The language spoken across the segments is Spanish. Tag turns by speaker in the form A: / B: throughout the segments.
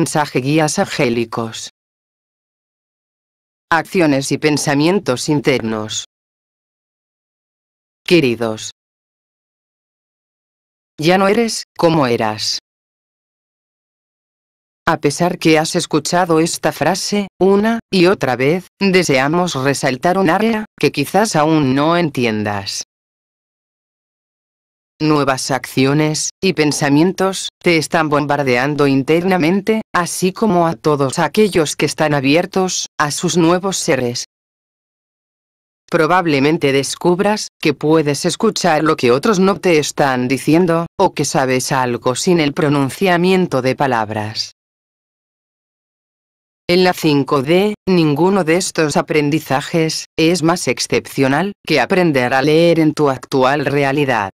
A: mensaje guías angélicos. Acciones y pensamientos internos. Queridos. Ya no eres como eras. A pesar que has escuchado esta frase, una y otra vez, deseamos resaltar un área que quizás aún no entiendas nuevas acciones y pensamientos te están bombardeando internamente, así como a todos aquellos que están abiertos a sus nuevos seres. Probablemente descubras que puedes escuchar lo que otros no te están diciendo, o que sabes algo sin el pronunciamiento de palabras. En la 5D, ninguno de estos aprendizajes es más excepcional que aprender a leer en tu actual realidad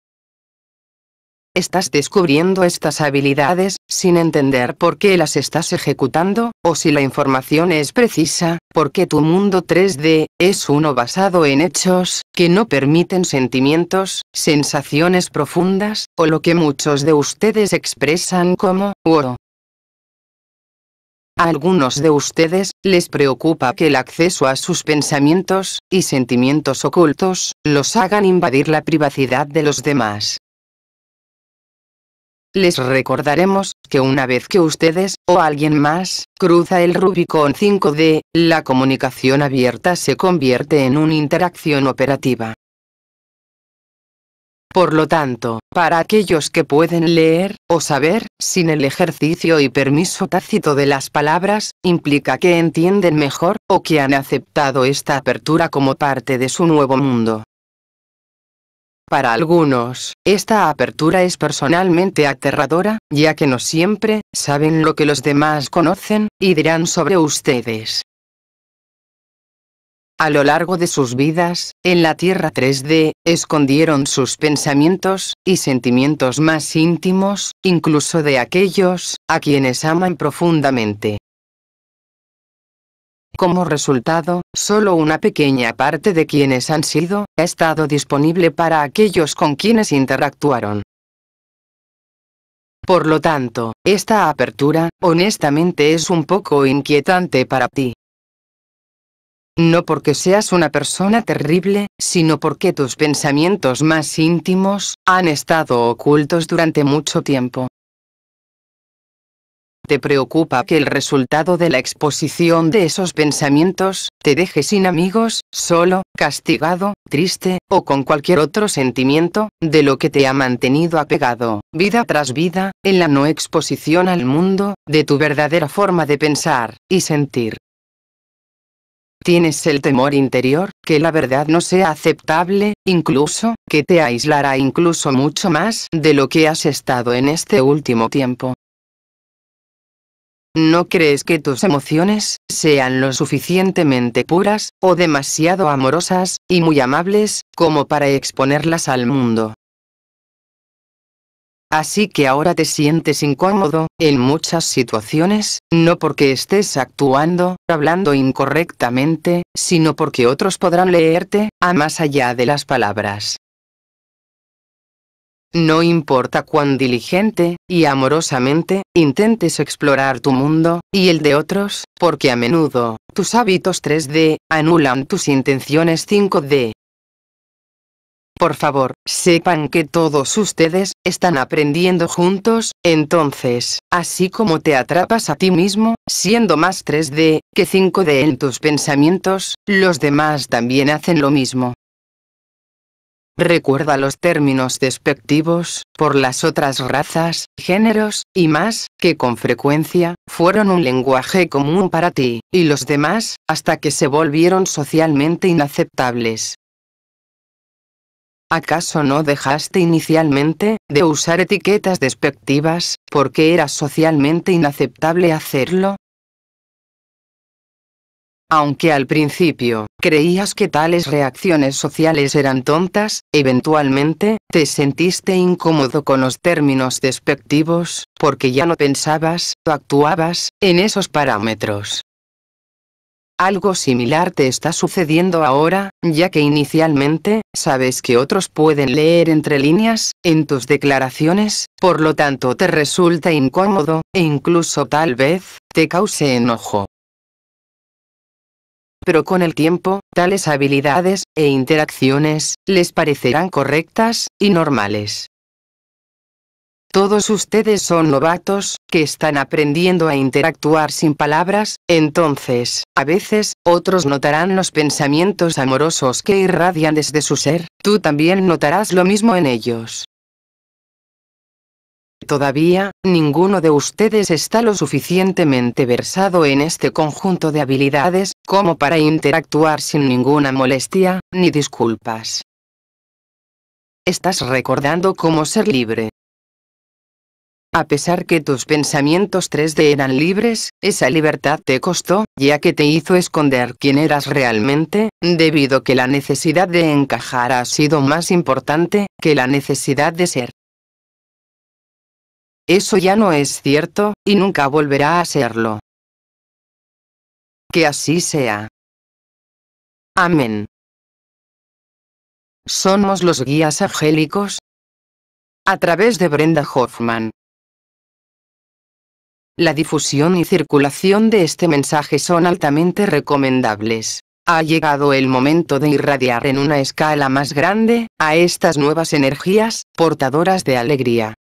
A: estás descubriendo estas habilidades, sin entender por qué las estás ejecutando, o si la información es precisa, porque tu mundo 3D, es uno basado en hechos, que no permiten sentimientos, sensaciones profundas, o lo que muchos de ustedes expresan como, wow. A algunos de ustedes, les preocupa que el acceso a sus pensamientos y sentimientos ocultos, los hagan invadir la privacidad de los demás. Les recordaremos que una vez que ustedes, o alguien más, cruza el Rubicon 5D, la comunicación abierta se convierte en una interacción operativa. Por lo tanto, para aquellos que pueden leer, o saber, sin el ejercicio y permiso tácito de las palabras, implica que entienden mejor, o que han aceptado esta apertura como parte de su nuevo mundo. Para algunos, esta apertura es personalmente aterradora, ya que no siempre saben lo que los demás conocen y dirán sobre ustedes. A lo largo de sus vidas, en la Tierra 3D, escondieron sus pensamientos y sentimientos más íntimos, incluso de aquellos a quienes aman profundamente. Como resultado, solo una pequeña parte de quienes han sido, ha estado disponible para aquellos con quienes interactuaron. Por lo tanto, esta apertura, honestamente es un poco inquietante para ti. No porque seas una persona terrible, sino porque tus pensamientos más íntimos, han estado ocultos durante mucho tiempo te preocupa que el resultado de la exposición de esos pensamientos, te deje sin amigos, solo, castigado, triste, o con cualquier otro sentimiento, de lo que te ha mantenido apegado, vida tras vida, en la no exposición al mundo, de tu verdadera forma de pensar, y sentir. Tienes el temor interior, que la verdad no sea aceptable, incluso, que te aislará incluso mucho más de lo que has estado en este último tiempo. ¿No crees que tus emociones sean lo suficientemente puras, o demasiado amorosas, y muy amables, como para exponerlas al mundo? Así que ahora te sientes incómodo, en muchas situaciones, no porque estés actuando, hablando incorrectamente, sino porque otros podrán leerte, a más allá de las palabras. No importa cuán diligente y amorosamente intentes explorar tu mundo y el de otros, porque a menudo, tus hábitos 3D anulan tus intenciones 5D. Por favor, sepan que todos ustedes están aprendiendo juntos, entonces, así como te atrapas a ti mismo, siendo más 3D que 5D en tus pensamientos, los demás también hacen lo mismo recuerda los términos despectivos, por las otras razas, géneros, y más, que con frecuencia, fueron un lenguaje común para ti, y los demás, hasta que se volvieron socialmente inaceptables. ¿Acaso no dejaste inicialmente de usar etiquetas despectivas, porque era socialmente inaceptable hacerlo? Aunque al principio creías que tales reacciones sociales eran tontas, eventualmente te sentiste incómodo con los términos despectivos, porque ya no pensabas o actuabas en esos parámetros. Algo similar te está sucediendo ahora, ya que inicialmente, sabes que otros pueden leer entre líneas, en tus declaraciones, por lo tanto te resulta incómodo, e incluso tal vez, te cause enojo pero con el tiempo, tales habilidades e interacciones les parecerán correctas y normales. Todos ustedes son novatos, que están aprendiendo a interactuar sin palabras, entonces, a veces, otros notarán los pensamientos amorosos que irradian desde su ser, tú también notarás lo mismo en ellos. Todavía, ninguno de ustedes está lo suficientemente versado en este conjunto de habilidades, como para interactuar sin ninguna molestia, ni disculpas. Estás recordando cómo ser libre. A pesar que tus pensamientos 3D eran libres, esa libertad te costó, ya que te hizo esconder quién eras realmente, debido que la necesidad de encajar ha sido más importante que la necesidad de ser. Eso ya no es cierto, y nunca volverá a serlo. Que así sea. Amén. Somos los guías angélicos. A través de Brenda Hoffman. La difusión y circulación de este mensaje son altamente recomendables. Ha llegado el momento de irradiar en una escala más grande a estas nuevas energías, portadoras de alegría.